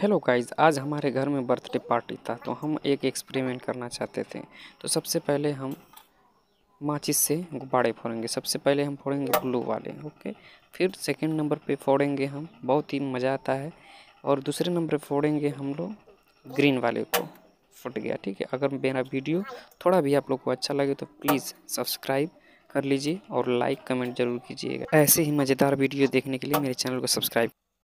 hello guys आज हमारे घर में बर्थडे पार्टी था तो हम एक एक्सपेरिमेंट करना चाहते थे तो सबसे पहले हम माचिस से गुब्बारे फोड़ेंगे सबसे पहले हम फोड़ेंगे ब्लू वाले ओके फिर सेकंड नंबर पे फोड़ेंगे हम बहुत ही मज़ा आता है और दूसरे नंबर पे फोड़ेंगे हम लोग ग्रीन वाले को फट गया ठीक है अगर मेरा वीडियो थोड़ा भी आप लोग को अच्छा लगे तो प्लीज़ सब्सक्राइब कर लीजिए और लाइक कमेंट जरूर कीजिएगा ऐसे ही मज़ेदार वीडियो देखने के लिए मेरे चैनल को सब्सक्राइब